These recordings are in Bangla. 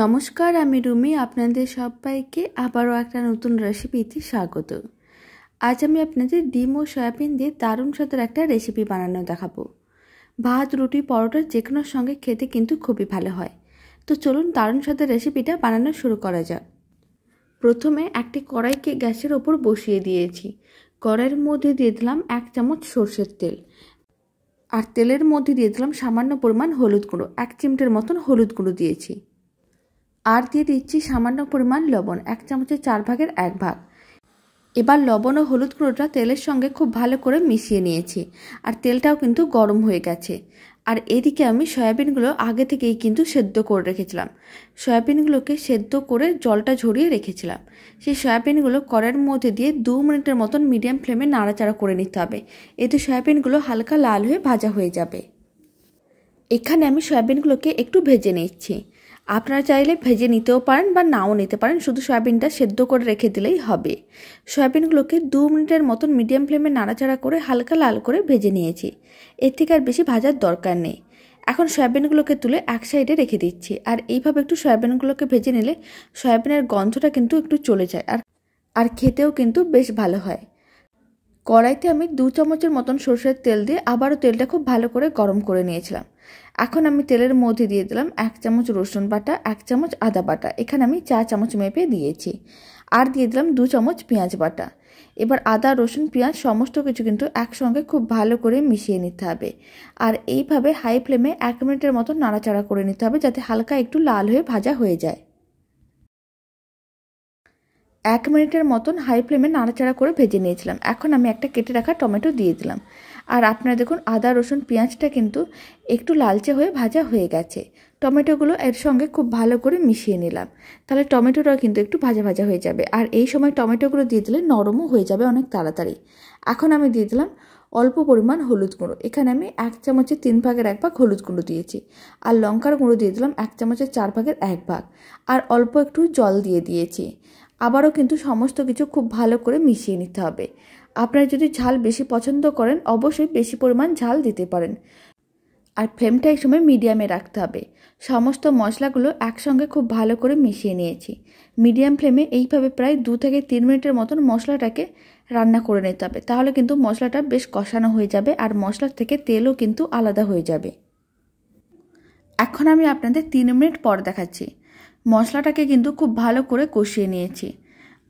নমস্কার আমি রুমি আপনাদের সবাইকে আবারও একটা নতুন রেসিপিতে স্বাগত আজ আমি আপনাদের ডিম ও সয়াবিন দিয়ে দারুণ সাদের একটা রেসিপি বানানো দেখাবো ভাত রুটি পরোটা যে কোনো সঙ্গে খেতে কিন্তু খুবই ভালো হয় তো চলুন দারুণ সাদের রেসিপিটা বানানো শুরু করা যাক প্রথমে একটি কড়াইকে গ্যাসের ওপর বসিয়ে দিয়েছি কড়াইয়ের মধ্যে দিয়ে দিলাম এক চামচ সর্ষের তেল আর তেলের মধ্যে দিয়ে দিলাম সামান্য পরিমাণ হলুদ গুঁড়ো এক চিমটের মতন হলুদ গুঁড়ো দিয়েছি আর দিয়ে দিচ্ছি সামান্য পরিমাণ লবণ এক চামচের চার ভাগের এক ভাগ এবার লবণ ও হলুদ গুঁড়োটা তেলের সঙ্গে খুব ভালো করে মিশিয়ে নিয়েছি আর তেলটাও কিন্তু গরম হয়ে গেছে আর এদিকে আমি সয়াবিনগুলো আগে থেকেই কিন্তু সেদ্ধ করে রেখেছিলাম সয়াবিনগুলোকে সেদ্ধ করে জলটা ঝরিয়ে রেখেছিলাম সেই সয়াবিনগুলো কড়ের মধ্যে দিয়ে দু মিনিটের মতন মিডিয়াম ফ্লেমে নাড়াচাড়া করে নিতে হবে এতে সয়াবিনগুলো হালকা লাল হয়ে ভাজা হয়ে যাবে এখানে আমি সয়াবিনগুলোকে একটু ভেজে নিচ্ছি আপনারা চাইলে ভেজে নিতেও পারেন বা নাও নিতে পারেন শুধু সয়াবিনটা সেদ্ধ করে রেখে দিলেই হবে সয়াবিনগুলোকে দু মিনিটের মতন মিডিয়াম ফ্লেমে নাড়াচাড়া করে হালকা লাল করে ভেজে নিয়েছি এর থেকে আর বেশি ভাজার দরকার নেই এখন সয়াবিনগুলোকে তুলে এক সাইডে রেখে দিচ্ছি আর এইভাবে একটু সয়াবিনগুলোকে ভেজে নিলে সয়াবিনের গন্ধটা কিন্তু একটু চলে যায় আর আর খেতেও কিন্তু বেশ ভালো হয় কড়াইতে আমি দু চামচের মতন সর্ষের তেল দিয়ে আবারও তেলটা খুব ভালো করে গরম করে নিয়েছিলাম এখন আমি তেলের মধ্যে দিয়ে দিলাম এক চামচ রসুন বাটা এক চামচ আদা বাটা এখানে আমি চা চামচ মেপে দিয়েছি আর দিয়ে দিলাম দু চামচ পেঁয়াজ বাটা এবার আদা রসুন পেঁয়াজ সমস্ত কিছু কিন্তু একসঙ্গে খুব ভালো করে মিশিয়ে নিতে হবে আর এইভাবে হাই ফ্লেমে এক মিনিটের মতো নাড়াচাড়া করে নিতে হবে যাতে হালকা একটু লাল হয়ে ভাজা হয়ে যায় এক মিনিটের মতন হাই ফ্লেমে নাড়াচাড়া করে ভেজে নিয়েছিলাম এখন আমি একটা কেটে রাখা টমেটো দিয়ে দিলাম আর আপনারা দেখুন আদা রসুন পেঁয়াজটা কিন্তু একটু লালচে হয়ে ভাজা হয়ে গেছে টমেটোগুলো এর সঙ্গে খুব ভালো করে মিশিয়ে নিলাম তাহলে টমেটোটাও কিন্তু একটু ভাজা ভাজা হয়ে যাবে আর এই সময় টমেটোগুলো দিয়ে দিলে নরমও হয়ে যাবে অনেক তাড়াতাড়ি এখন আমি দিয়ে দিলাম অল্প পরিমাণ হলুদ গুঁড়ো এখানে আমি এক চামচের তিন ভাগের এক ভাগ হলুদ গুঁড়ো দিয়েছি আর লঙ্কার গুঁড়ো দিয়ে দিলাম এক চামচের চার ভাগের এক ভাগ আর অল্প একটু জল দিয়ে দিয়েছি আবারও কিন্তু সমস্ত কিছু খুব ভালো করে মিশিয়ে নিতে হবে আপনারা যদি ঝাল বেশি পছন্দ করেন অবশ্যই বেশি পরিমাণ ঝাল দিতে পারেন আর ফ্লেমটা এই সময় মিডিয়ামে রাখতে হবে সমস্ত মশলাগুলো একসঙ্গে খুব ভালো করে মিশিয়ে নিয়েছি মিডিয়াম ফ্লেমে এইভাবে প্রায় দু থেকে তিন মিনিটের মতন মশলাটাকে রান্না করে নিতে হবে তাহলে কিন্তু মশলাটা বেশ কষানো হয়ে যাবে আর মশলার থেকে তেলও কিন্তু আলাদা হয়ে যাবে এখন আমি আপনাদের তিন মিনিট পর দেখাচ্ছি মশলাটাকে কিন্তু খুব ভালো করে কষিয়ে নিয়েছি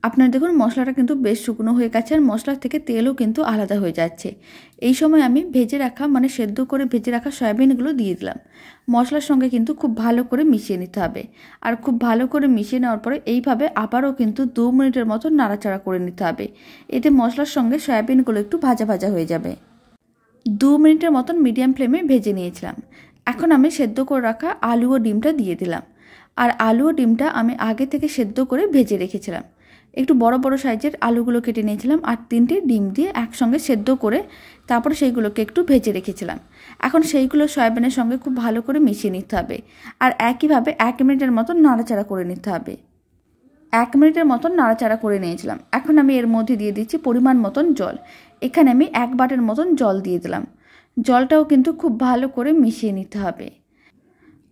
আপনার দেখুন মশলাটা কিন্তু বেশ শুকনো হয়ে গেছে আর মশলার থেকে তেলও কিন্তু আলাদা হয়ে যাচ্ছে এই সময় আমি ভেজে রাখা মানে সেদ্ধ করে ভেজে রাখা সয়াবিনগুলো দিয়ে দিলাম মশলার সঙ্গে কিন্তু খুব ভালো করে মিশিয়ে নিতে হবে আর খুব ভালো করে মিশিয়ে নেওয়ার পরে এইভাবে আবারও কিন্তু দু মিনিটের মতো নাড়াচাড়া করে নিতে হবে এতে মশলার সঙ্গে সয়াবিনগুলো একটু ভাজা ভাজা হয়ে যাবে দু মিনিটের মতন মিডিয়াম ফ্লেমে ভেজে নিয়েছিলাম এখন আমি সেদ্ধ করে রাখা আলু ও ডিমটা দিয়ে দিলাম আর আলু ও ডিমটা আমি আগে থেকে সেদ্ধ করে ভেজে রেখেছিলাম একটু বড় বড় সাইজের আলুগুলো কেটে নিয়েছিলাম আর তিনটে ডিম দিয়ে একসঙ্গে সেদ্ধ করে তারপরে সেইগুলোকে একটু ভেজে রেখেছিলাম এখন সেইগুলো সয়াবিনের সঙ্গে খুব ভালো করে মিশিয়ে নিতে হবে আর একইভাবে এক মিনিটের মতো নাড়াচাড়া করে নিতে হবে এক মিনিটের মতন নাড়াচাড়া করে নিয়েছিলাম এখন আমি এর মধ্যে দিয়ে দিচ্ছি পরিমাণ মতন জল এখানে আমি এক বাটের মতন জল দিয়ে দিলাম জলটাও কিন্তু খুব ভালো করে মিশিয়ে নিতে হবে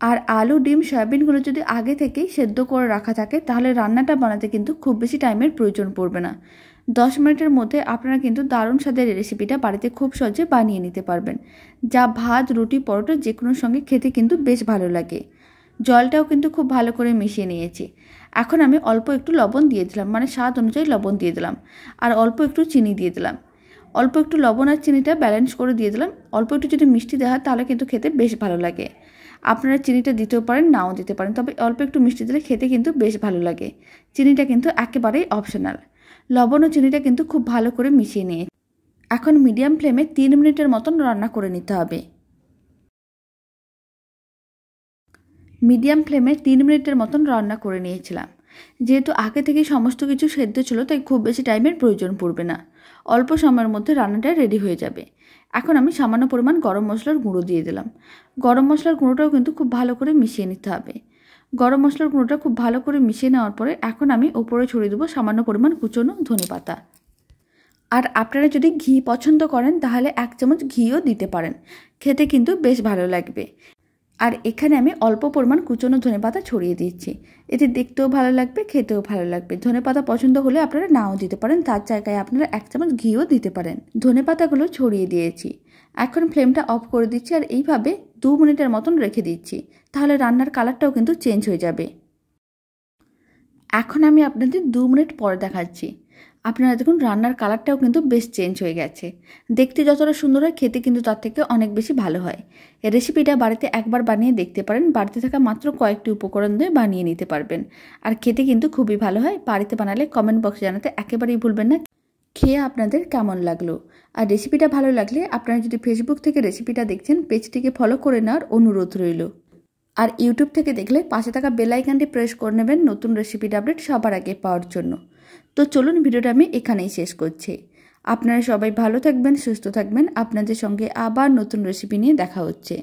আর আলু ডিম সয়াবিনগুলো যদি আগে থেকেই সেদ্ধ করে রাখা থাকে তাহলে রান্নাটা বানাতে কিন্তু খুব বেশি টাইমের প্রয়োজন পড়বে না দশ মিনিটের মধ্যে আপনারা কিন্তু দারুণ স্বাদের রেসিপিটা বাড়িতে খুব সহজে বানিয়ে নিতে পারবেন যা ভাত রুটি পরোটা যে কোনো সঙ্গে খেতে কিন্তু বেশ ভালো লাগে জলটাও কিন্তু খুব ভালো করে মিশিয়ে নিয়েছি এখন আমি অল্প একটু লবণ দিয়ে দিলাম মানে স্বাদ অনুযায়ী লবণ দিয়ে দিলাম আর অল্প একটু চিনি দিয়ে দিলাম অল্প একটু লবণ আর চিনিটা ব্যালেন্স করে দিয়ে দিলাম অল্প একটু যদি মিষ্টি দেওয়া হয় তাহলে কিন্তু খেতে বেশ ভালো লাগে আপনারা চিনিটা দিতেও পারেন নাও দিতে পারেন তবে অল্প একটু মিষ্টি দিলে খেতে কিন্তু বেশ ভালো লাগে চিনিটা কিন্তু একেবারেই অপশনাল লবণ ও চিনিটা কিন্তু খুব ভালো করে মিশিয়ে নিয়ে এখন মিডিয়াম ফ্লেমে তিন মিনিটের মতন রান্না করে নিতে হবে মিডিয়াম ফ্লেমে তিন মিনিটের মতন রান্না করে নিয়েছিলাম যেহেতু আগে থেকে সমস্ত কিছু সেদ্ধ ছিল তাই খুব বেশি টাইমের প্রয়োজন পড়বে না অল্প সময়ের মধ্যে রান্নাটা রেডি হয়ে যাবে এখন আমি সামান্য পরিমাণ গরম মশলার গুঁড়ো দিয়ে দিলাম গরম মশলার গুঁড়োটাও কিন্তু খুব ভালো করে মিশিয়ে নিতে হবে গরম মশলার গুঁড়োটা খুব ভালো করে মিশিয়ে নেওয়ার পরে এখন আমি ওপরে ছড়িয়ে দেবো সামান্য পরিমাণ কুচনো ধনে পাতা আর আপনারা যদি ঘি পছন্দ করেন তাহলে এক চামচ ঘিও দিতে পারেন খেতে কিন্তু বেশ ভালো লাগবে আর এখানে আমি অল্প পরিমাণ কুচনো ধনে পাতা ছড়িয়ে দিচ্ছি এতে দেখতেও ভালো লাগবে খেতেও ভালো লাগবে ধনে পাতা পছন্দ হলে আপনারা নাও দিতে পারেন তার জায়গায় আপনারা এক চামচ ঘিও দিতে পারেন ধনে পাতাগুলো ছড়িয়ে দিয়েছি এখন ফ্লেমটা অফ করে দিচ্ছি আর এইভাবে দু মিনিটের মতন রেখে দিচ্ছি তাহলে রান্নার কালারটাও কিন্তু চেঞ্জ হয়ে যাবে এখন আমি আপনাদের দু মিনিট পরে দেখাচ্ছি আপনারা দেখুন রান্নার কালারটাও কিন্তু বেশ চেঞ্জ হয়ে গেছে দেখতে যতটা সুন্দর হয় খেতে কিন্তু তার থেকে অনেক বেশি ভালো হয় এই রেসিপিটা বাড়িতে একবার বানিয়ে দেখতে পারেন বাড়িতে থাকা মাত্র কয়েকটি উপকরণ দিয়ে বানিয়ে নিতে পারবেন আর খেতে কিন্তু খুবই ভালো হয় বাড়িতে বানালে কমেন্ট বক্সে জানাতে একেবারেই ভুলবেন না খেয়ে আপনাদের কেমন লাগলো আর রেসিপিটা ভালো লাগলে আপনারা যদি ফেসবুক থেকে রেসিপিটা দেখছেন পেজটিকে ফলো করে নেওয়ার অনুরোধ রইল আর ইউটিউব থেকে দেখলে পাশে থাকা বেলাইকানটি প্রেস করে নেবেন নতুন রেসিপির আপডেট সবার আগে পাওয়ার জন্য তো চলুন ভিডিওটা আমি এখানেই শেষ করছি আপনারা সবাই ভালো থাকবেন সুস্থ থাকবেন আপনাদের সঙ্গে আবার নতুন রেসিপি নিয়ে দেখা হচ্ছে